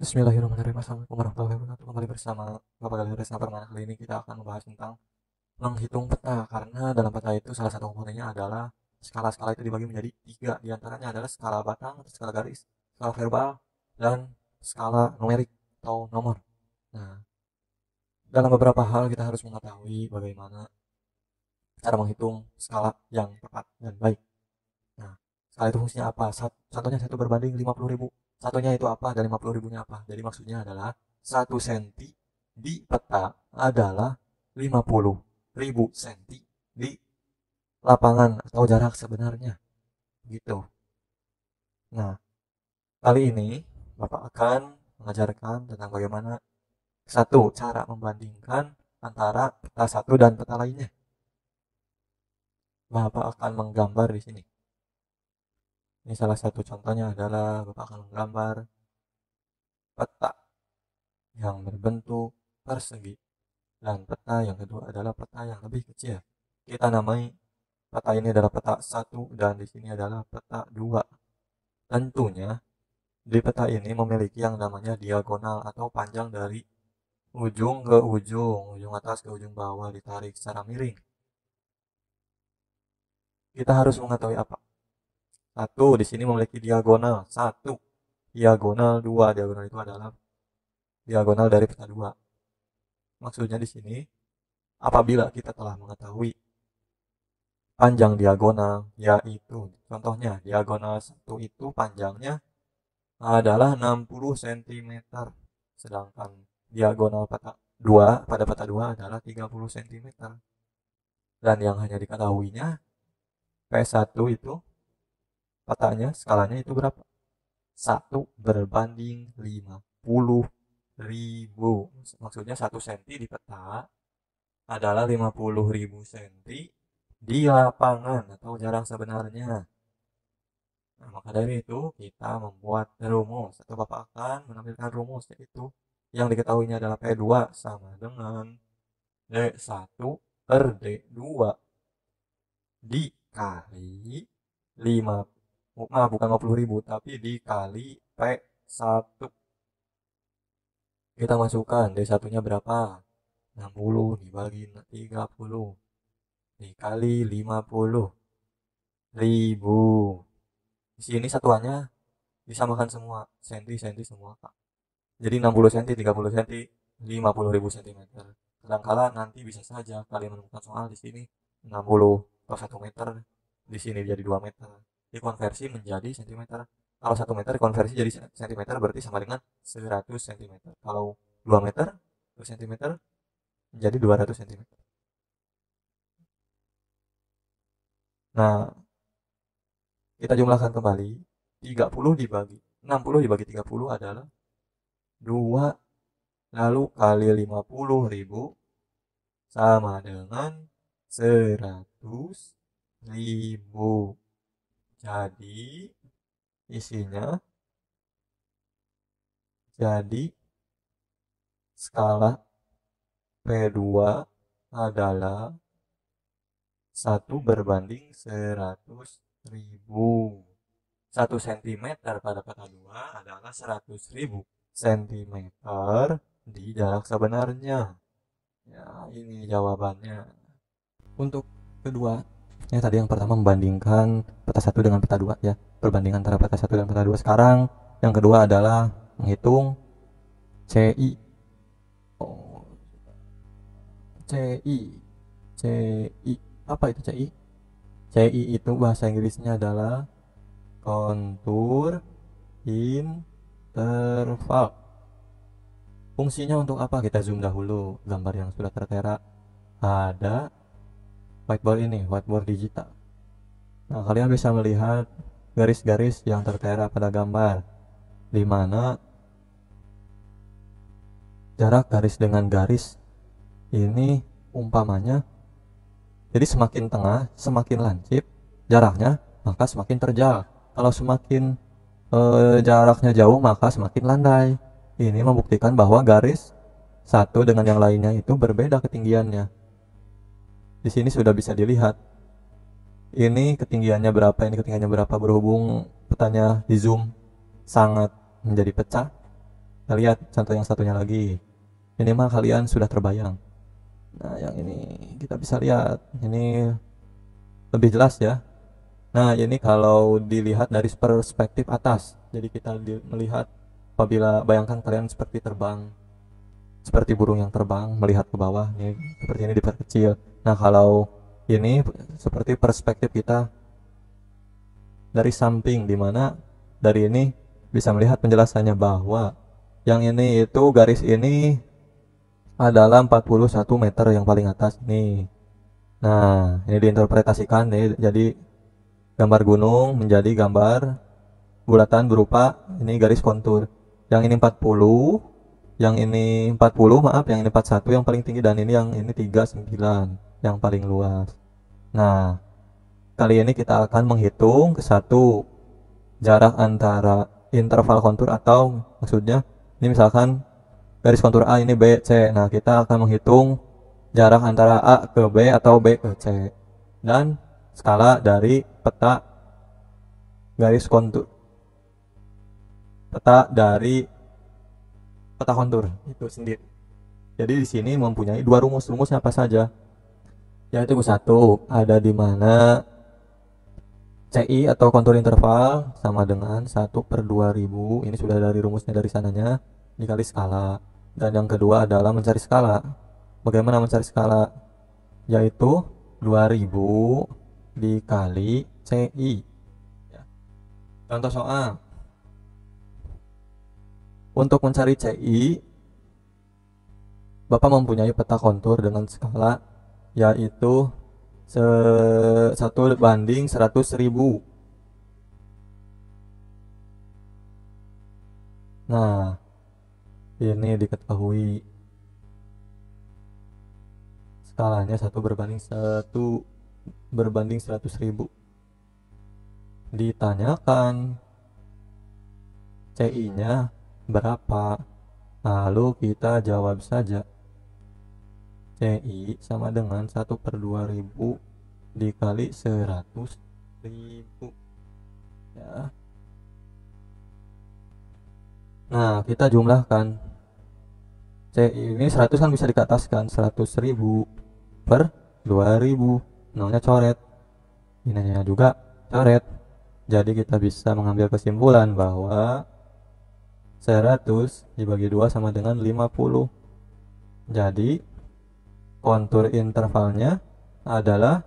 Bismillahirrahmanirrahim Assalamualaikum warahmatullahi wabarakatuh Kembali bersama Bapak Galih Resna Permana Kali ini kita akan membahas tentang Menghitung peta Karena dalam peta itu salah satu komponennya adalah Skala-skala itu dibagi menjadi tiga Di antaranya adalah skala batang, skala garis, skala verbal, dan skala numerik atau nomor Nah, dalam beberapa hal kita harus mengetahui bagaimana cara menghitung skala yang tepat dan baik. Nah, skala itu fungsinya apa? satu contohnya satu berbanding 50.000 Satunya itu apa dan 50 ribunya apa. Jadi maksudnya adalah 1 senti di peta adalah 50 ribu senti di lapangan atau jarak sebenarnya. Gitu. Nah, kali ini Bapak akan mengajarkan tentang bagaimana satu cara membandingkan antara peta satu dan peta lainnya. Bapak akan menggambar di sini. Ini salah satu contohnya adalah Bapak akan menggambar peta yang berbentuk persegi dan peta yang kedua adalah peta yang lebih kecil. Kita namai peta ini adalah peta 1 dan di sini adalah peta 2. Tentunya di peta ini memiliki yang namanya diagonal atau panjang dari ujung ke ujung, ujung atas ke ujung bawah ditarik secara miring. Kita harus mengetahui apa? Satu, di sini memiliki diagonal. Satu, diagonal dua. Diagonal itu adalah diagonal dari peta dua. Maksudnya di sini, apabila kita telah mengetahui panjang diagonal, yaitu contohnya diagonal satu itu panjangnya adalah 60 cm, sedangkan diagonal peta dua pada peta dua adalah 30 cm. Dan yang hanya diketahuinya P1 itu Katanya skalanya itu berapa? 1 berbanding 50 ribu. Maksudnya 1 cm di peta adalah 50 ribu cm di lapangan atau jarang sebenarnya. Nah, maka dari itu kita membuat rumus atau Bapak akan menampilkan rumus yaitu yang diketahuinya adalah P2 sama dengan D1 per D2 dikali 50 Oh, ah, bukan 50 ribu tapi dikali P1 kita masukkan D1 nya berapa 60 dibagi 30 dikali 50 ribu di sini satuannya disamakan semua senti senti semua pak jadi 60 cm 30 cm 50 ribu cm kadangkala nanti bisa saja kalian menemukan soal di sini 60 per 1 meter di sini jadi 2 meter dikonversi menjadi cm kalau satu meter dikonversi jadi cm berarti sama dengan 100 cm kalau 2 meter 2 cm menjadi 200 cm nah kita jumlahkan kembali 30 dibagi 60 dibagi 30 adalah 2 lalu kali 50 ribu sama dengan 100 ribu jadi isinya jadi skala P2 adalah 1 berbanding 100 ribu. 1 cm pada peta 2 adalah 100 ribu cm di jarak sebenarnya. Ya, ini jawabannya. Untuk kedua ya tadi yang pertama membandingkan peta satu dengan peta dua ya perbandingan antara peta satu dan peta dua sekarang yang kedua adalah menghitung CI oh, CI CI apa itu CI CI itu bahasa Inggrisnya adalah kontur interval fungsinya untuk apa kita zoom dahulu gambar yang sudah tertera ada whiteboard ini, whiteboard digital. Nah, kalian bisa melihat garis-garis yang tertera pada gambar, di mana jarak garis dengan garis ini umpamanya jadi semakin tengah, semakin lancip jaraknya, maka semakin terjal. Kalau semakin e, jaraknya jauh, maka semakin landai. Ini membuktikan bahwa garis satu dengan yang lainnya itu berbeda ketinggiannya di sini sudah bisa dilihat ini ketinggiannya berapa, ini ketinggiannya berapa berhubung petanya di zoom sangat menjadi pecah. Kita lihat contoh yang satunya lagi. Minimal kalian sudah terbayang. Nah, yang ini kita bisa lihat. Ini lebih jelas ya. Nah, ini kalau dilihat dari perspektif atas. Jadi kita melihat apabila bayangkan kalian seperti terbang seperti burung yang terbang melihat ke bawah ini seperti ini diperkecil nah kalau ini seperti perspektif kita dari samping dimana dari ini bisa melihat penjelasannya bahwa yang ini itu garis ini adalah 41 meter yang paling atas nih nah ini diinterpretasikan nih jadi gambar gunung menjadi gambar bulatan berupa ini garis kontur yang ini 40 yang ini 40 maaf yang ini 41 yang paling tinggi dan ini yang ini 39 yang paling luas nah kali ini kita akan menghitung ke satu jarak antara interval kontur atau maksudnya ini misalkan garis kontur A ini B C nah kita akan menghitung jarak antara A ke B atau B ke C dan skala dari peta garis kontur peta dari peta kontur itu sendiri. Jadi di sini mempunyai dua rumus rumusnya apa saja? Yaitu satu ada di mana CI atau kontur interval sama dengan satu per dua ribu ini sudah dari rumusnya dari sananya dikali skala dan yang kedua adalah mencari skala bagaimana mencari skala yaitu 2000 dikali CI ya. contoh soal untuk mencari CI, Bapak mempunyai peta kontur dengan skala yaitu 1 banding 100 Nah, ini diketahui skalanya satu berbanding satu berbanding 100 ribu. Ditanyakan CI-nya berapa? Lalu kita jawab saja. CI sama dengan 1 per ribu dikali 100 ribu. Ya. Nah, kita jumlahkan. CI ini 100 kan bisa dikataskan 100 ribu per ribu. Nolnya coret. Ininya juga coret. Jadi kita bisa mengambil kesimpulan bahwa 100 dibagi 2 sama dengan 50 jadi kontur intervalnya adalah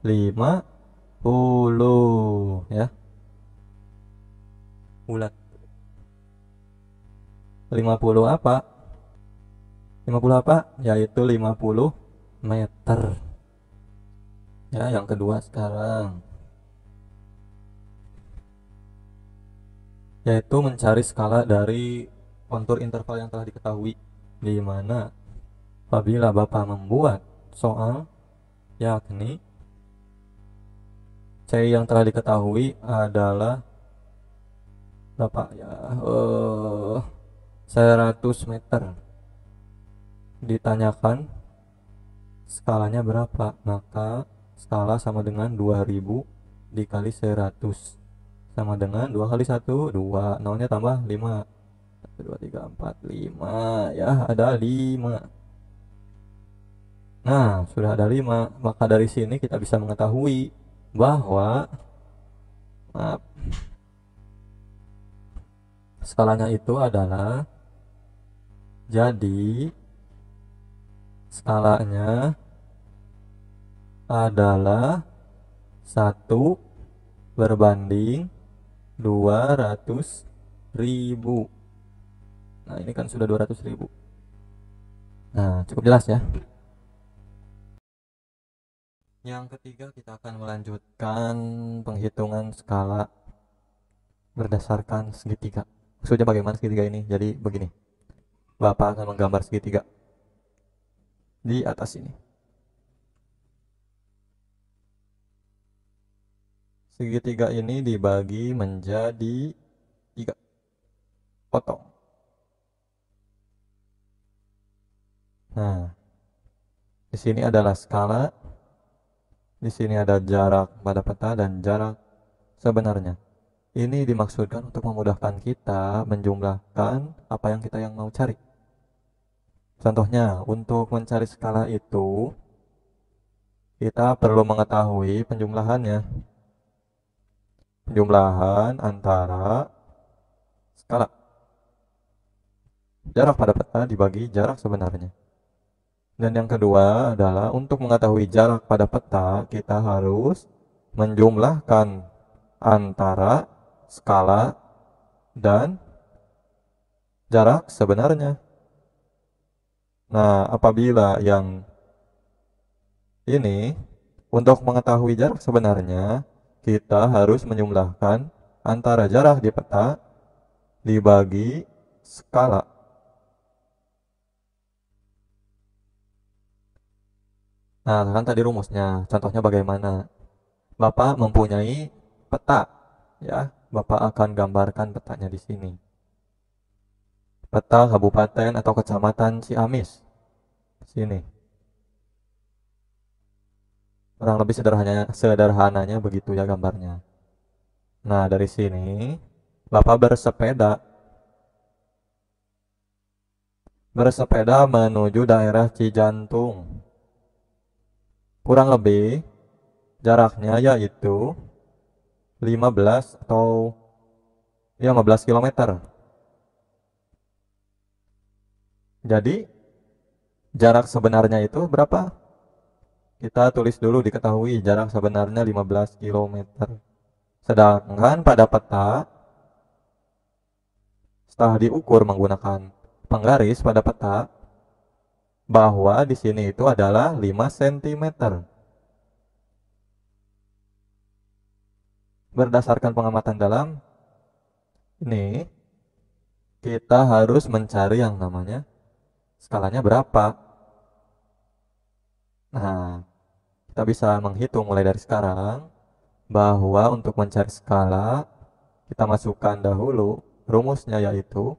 50 ya bulat 50 apa 50 apa yaitu 50 meter ya yang kedua sekarang yaitu mencari skala dari kontur interval yang telah diketahui di mana apabila Bapak membuat soal yakni C yang telah diketahui adalah Bapak ya uh, eh, 100 meter ditanyakan skalanya berapa maka skala sama dengan 2000 dikali 100 sama dengan dua kali satu dua nolnya tambah lima dua tiga empat lima ya ada lima nah sudah ada lima maka dari sini kita bisa mengetahui bahwa maaf skalanya itu adalah jadi skalanya adalah satu berbanding 200 ribu nah ini kan sudah 200 ribu nah cukup jelas ya yang ketiga kita akan melanjutkan penghitungan skala berdasarkan segitiga maksudnya bagaimana segitiga ini jadi begini Bapak akan menggambar segitiga di atas ini segitiga ini dibagi menjadi tiga potong nah di sini adalah skala di sini ada jarak pada peta dan jarak sebenarnya ini dimaksudkan untuk memudahkan kita menjumlahkan apa yang kita yang mau cari. Contohnya, untuk mencari skala itu, kita perlu mengetahui penjumlahannya penjumlahan antara skala. Jarak pada peta dibagi jarak sebenarnya. Dan yang kedua adalah untuk mengetahui jarak pada peta, kita harus menjumlahkan antara skala dan jarak sebenarnya. Nah, apabila yang ini untuk mengetahui jarak sebenarnya, kita harus menjumlahkan antara jarak di peta dibagi skala. Nah, kan tadi rumusnya. Contohnya bagaimana? Bapak mempunyai peta, ya. Bapak akan gambarkan petanya di sini. Peta kabupaten atau kecamatan Ciamis. Sini. Kurang lebih sederhananya, sederhananya begitu ya gambarnya. Nah, dari sini Bapak bersepeda bersepeda menuju daerah Cijantung. Kurang lebih jaraknya yaitu 15 atau 15 km. Jadi jarak sebenarnya itu berapa? Kita tulis dulu diketahui jarak sebenarnya 15 km. Sedangkan pada peta, setelah diukur menggunakan penggaris pada peta, bahwa di sini itu adalah 5 cm. Berdasarkan pengamatan dalam, ini kita harus mencari yang namanya skalanya berapa Nah, kita bisa menghitung mulai dari sekarang bahwa untuk mencari skala kita masukkan dahulu rumusnya yaitu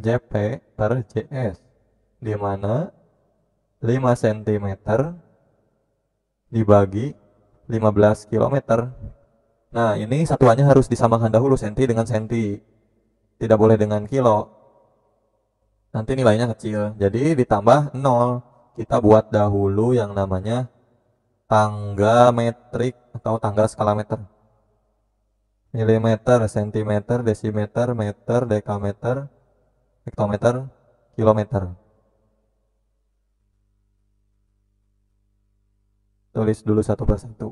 JP per JS di mana 5 cm dibagi 15 km. Nah, ini satuannya harus disamakan dahulu senti dengan senti. Tidak boleh dengan kilo. Nanti nilainya kecil. Jadi ditambah 0 kita buat dahulu yang namanya tangga metrik atau tangga skala meter milimeter, sentimeter, desimeter, meter, dekameter, hektometer, kilometer. Tulis dulu satu persatu.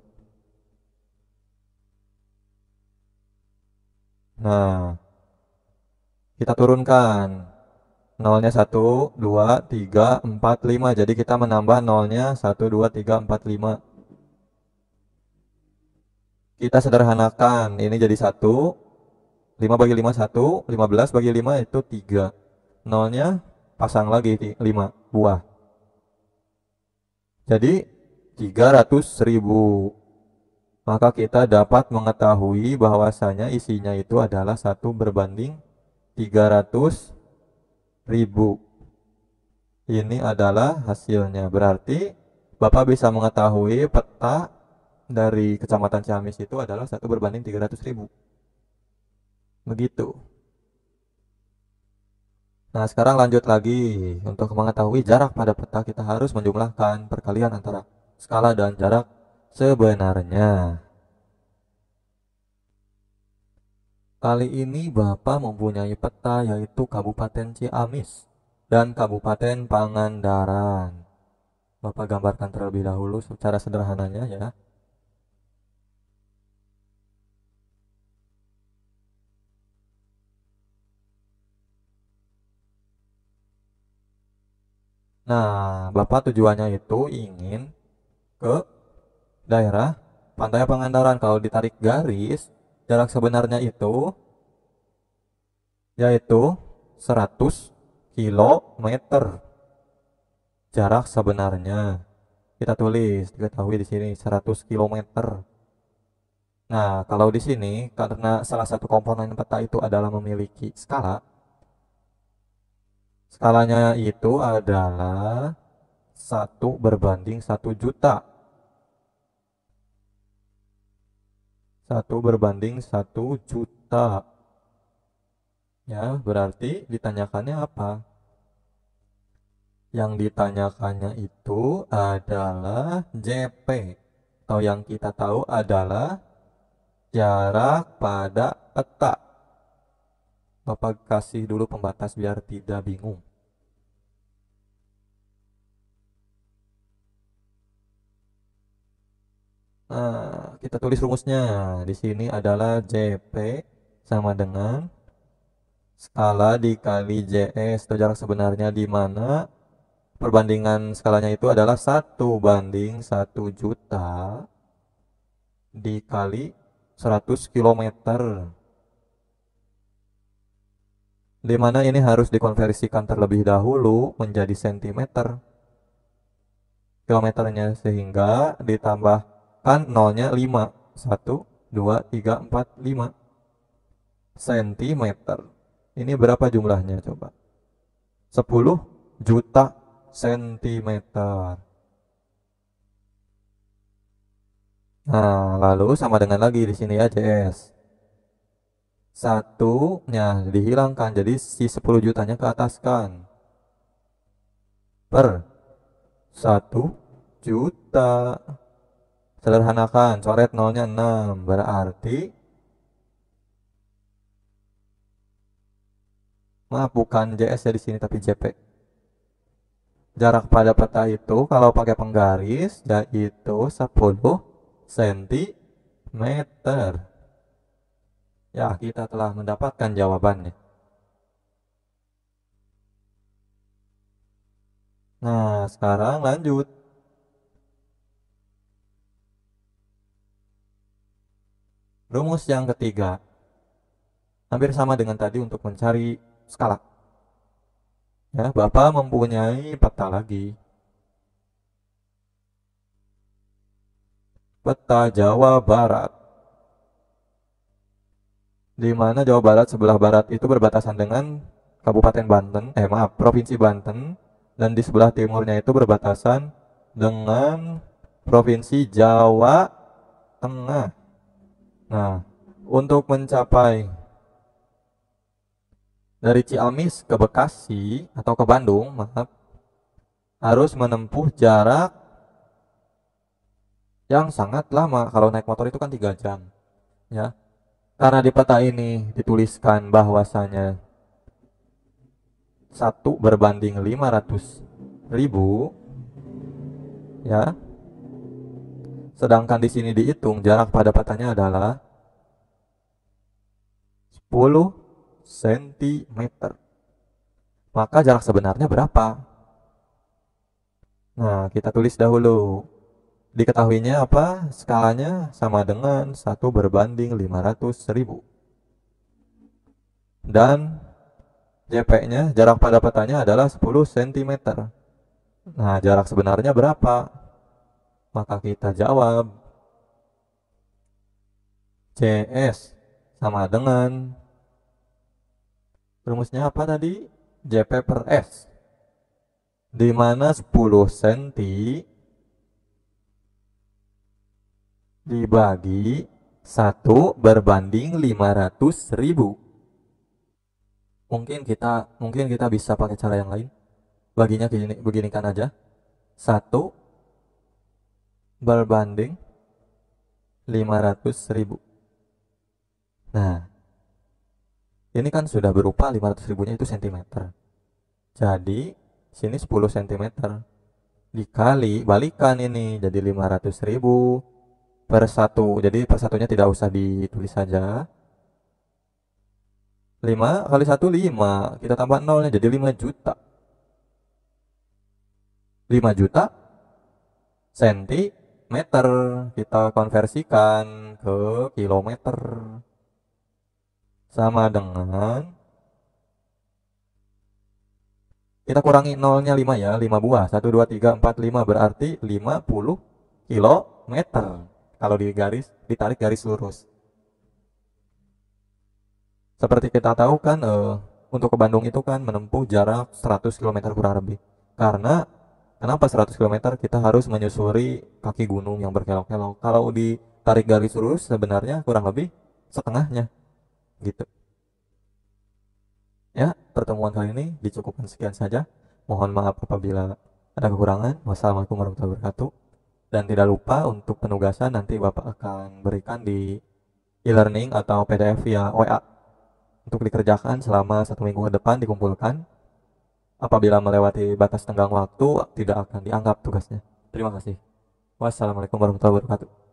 Nah, kita turunkan nolnya 1, 2, 3, 4, 5. Jadi kita menambah nolnya 1, 2, 3, 4, 5. Kita sederhanakan, ini jadi 1, 5 bagi 5, 1, 15 bagi 5 itu 3. Nolnya pasang lagi 5 buah. Jadi 300 ribu. Maka kita dapat mengetahui bahwasanya isinya itu adalah satu berbanding 300 ribu. Ini adalah hasilnya. Berarti Bapak bisa mengetahui peta dari Kecamatan Ciamis itu adalah satu berbanding 300 ribu. Begitu. Nah, sekarang lanjut lagi. Untuk mengetahui jarak pada peta, kita harus menjumlahkan perkalian antara skala dan jarak sebenarnya. Kali ini Bapak mempunyai peta yaitu Kabupaten Ciamis dan Kabupaten Pangandaran. Bapak gambarkan terlebih dahulu secara sederhananya ya. Nah, Bapak tujuannya itu ingin ke daerah Pantai Pangandaran. Kalau ditarik garis, jarak sebenarnya itu yaitu 100 kilometer jarak sebenarnya kita tulis diketahui di sini 100 kilometer nah kalau di sini karena salah satu komponen peta itu adalah memiliki skala skalanya itu adalah satu berbanding satu juta 1 berbanding 1 juta. Ya, berarti ditanyakannya apa? Yang ditanyakannya itu adalah JP atau yang kita tahu adalah jarak pada peta. Bapak kasih dulu pembatas biar tidak bingung. Eh, kita tulis rumusnya. Di sini adalah JP sama dengan skala dikali JS atau jarak sebenarnya di mana perbandingan skalanya itu adalah satu banding satu juta dikali 100 km di mana ini harus dikonversikan terlebih dahulu menjadi sentimeter kilometernya sehingga ditambah kan nolnya 5 1 2 3 4 5 cm ini berapa jumlahnya coba 10 juta cm Nah, lalu sama dengan lagi di sini ya JS. Satunya dihilangkan, jadi si 10 jutanya ke atas kan. Per 1 juta. Sederhanakan, coret nolnya 6, berarti Maaf, bukan JS ya di sini tapi JP. Jarak pada peta itu kalau pakai penggaris yaitu 10 cm. Ya, kita telah mendapatkan jawabannya. Nah, sekarang lanjut. Rumus yang ketiga hampir sama dengan tadi untuk mencari skala. Ya, Bapak mempunyai peta lagi. Peta Jawa Barat. Di mana Jawa Barat sebelah barat itu berbatasan dengan Kabupaten Banten, eh maaf, Provinsi Banten dan di sebelah timurnya itu berbatasan dengan Provinsi Jawa Tengah. Nah, untuk mencapai dari Ciamis ke Bekasi atau ke Bandung, maaf, harus menempuh jarak yang sangat lama. Kalau naik motor itu kan tiga jam, ya. Karena di peta ini dituliskan bahwasanya satu berbanding lima ratus ribu, ya. Sedangkan di sini dihitung jarak pada petanya adalah 10 cm. Maka jarak sebenarnya berapa? Nah, kita tulis dahulu. Diketahuinya apa? Skalanya sama dengan 1 berbanding 500 ribu. Dan JP-nya, jarak pada petanya adalah 10 cm. Nah, jarak sebenarnya berapa? Maka kita jawab CS sama dengan Rumusnya apa tadi? JP per S. Di mana 10 cm dibagi 1 berbanding 500 ribu. Mungkin kita mungkin kita bisa pakai cara yang lain. Baginya begini, kan aja. 1 berbanding 500 ribu. Nah, ini kan sudah berupa 500 ribunya itu cm jadi sini 10 cm dikali balikan ini jadi 500 ribu per satu jadi per satunya tidak usah ditulis saja 5 kali 1 5 kita tambah nolnya jadi 5 juta 5 juta sentimeter kita konversikan ke kilometer sama dengan kita kurangi nolnya 5 ya, 5 buah. 1, 2, 3, 4, 5 berarti 50 km Kalau di garis, ditarik garis lurus. Seperti kita tahu kan, uh, untuk ke Bandung itu kan menempuh jarak 100 km kurang lebih. Karena, kenapa 100 km kita harus menyusuri kaki gunung yang berkelok-kelok. Kalau ditarik garis lurus sebenarnya kurang lebih setengahnya gitu ya pertemuan kali ini dicukupkan sekian saja mohon maaf apabila ada kekurangan wassalamualaikum warahmatullahi wabarakatuh dan tidak lupa untuk penugasan nanti bapak akan berikan di e-learning atau PDF via WA untuk dikerjakan selama satu minggu ke depan dikumpulkan apabila melewati batas tenggang waktu tidak akan dianggap tugasnya terima kasih wassalamualaikum warahmatullahi wabarakatuh